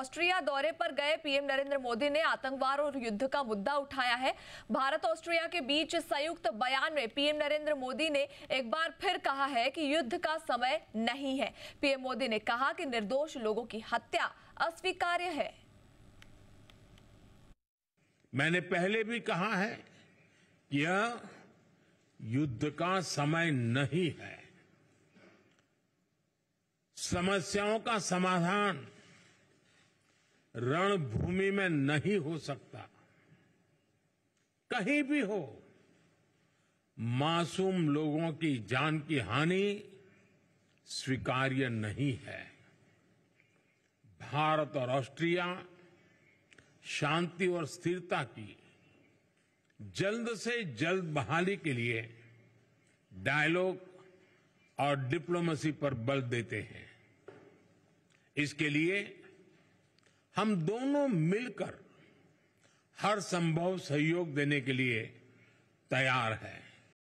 Austria दौरे पर गए पीएम नरेंद्र मोदी ने आतंकवाद और युद्ध का मुद्दा उठाया है भारत ऑस्ट्रिया के बीच संयुक्त बयान में पीएम नरेंद्र मोदी ने एक बार फिर कहा है कि युद्ध का समय नहीं है पीएम मोदी ने कहा कि निर्दोष लोगों की हत्या अस्वीकार्य है मैंने पहले भी कहा है यह युद्ध का समय नहीं है समस्याओं का समाधान रणभूमि में नहीं हो सकता कहीं भी हो मासूम लोगों की जान की हानि स्वीकार्य नहीं है भारत और ऑस्ट्रिया शांति और स्थिरता की जल्द से जल्द बहाली के लिए डायलॉग और डिप्लोमेसी पर बल देते हैं इसके लिए हम दोनों मिलकर हर संभव सहयोग देने के लिए तैयार हैं